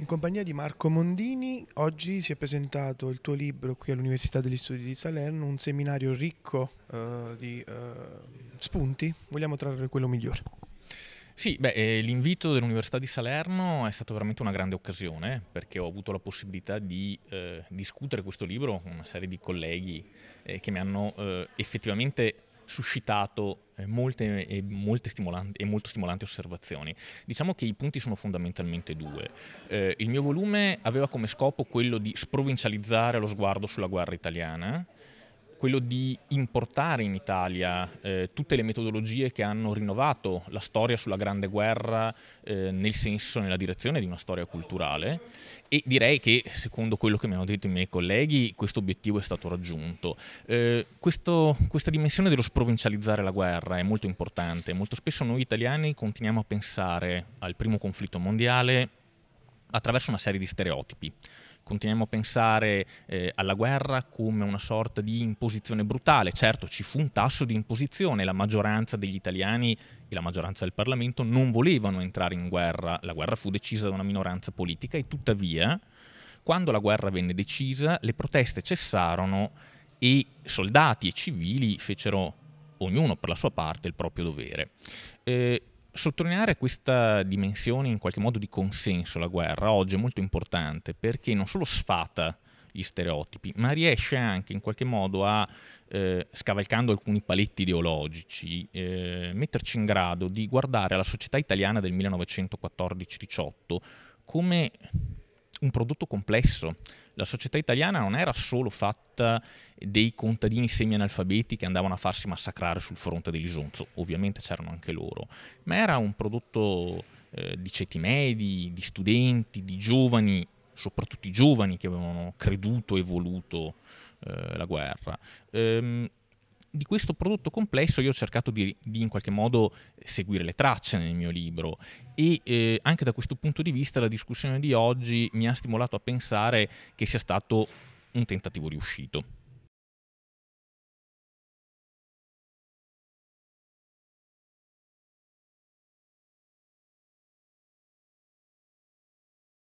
In compagnia di Marco Mondini, oggi si è presentato il tuo libro qui all'Università degli Studi di Salerno, un seminario ricco uh, di uh, spunti, vogliamo trarre quello migliore. Sì, beh, eh, l'invito dell'Università di Salerno è stata veramente una grande occasione perché ho avuto la possibilità di eh, discutere questo libro con una serie di colleghi eh, che mi hanno eh, effettivamente suscitato eh, molte e, eh, molte e molto stimolanti osservazioni. Diciamo che i punti sono fondamentalmente due. Eh, il mio volume aveva come scopo quello di sprovincializzare lo sguardo sulla guerra italiana quello di importare in Italia eh, tutte le metodologie che hanno rinnovato la storia sulla Grande Guerra eh, nel senso, nella direzione di una storia culturale e direi che secondo quello che mi hanno detto i miei colleghi questo obiettivo è stato raggiunto. Eh, questo, questa dimensione dello sprovincializzare la guerra è molto importante, molto spesso noi italiani continuiamo a pensare al primo conflitto mondiale attraverso una serie di stereotipi continuiamo a pensare eh, alla guerra come una sorta di imposizione brutale. Certo, ci fu un tasso di imposizione, la maggioranza degli italiani e la maggioranza del Parlamento non volevano entrare in guerra, la guerra fu decisa da una minoranza politica e tuttavia, quando la guerra venne decisa, le proteste cessarono e soldati e civili fecero ognuno per la sua parte il proprio dovere. Eh, Sottolineare questa dimensione in qualche modo di consenso alla guerra oggi è molto importante perché non solo sfata gli stereotipi, ma riesce anche in qualche modo a, eh, scavalcando alcuni paletti ideologici, eh, metterci in grado di guardare la società italiana del 1914-18 come un prodotto complesso. La società italiana non era solo fatta dei contadini semianalfabeti che andavano a farsi massacrare sul fronte dell'Isonzo, ovviamente c'erano anche loro, ma era un prodotto eh, di ceti medi, di studenti, di giovani, soprattutto i giovani che avevano creduto e voluto eh, la guerra. Ehm, di questo prodotto complesso io ho cercato di, di, in qualche modo seguire le tracce nel mio libro e eh, anche da questo punto di vista la discussione di oggi mi ha stimolato a pensare che sia stato un tentativo riuscito.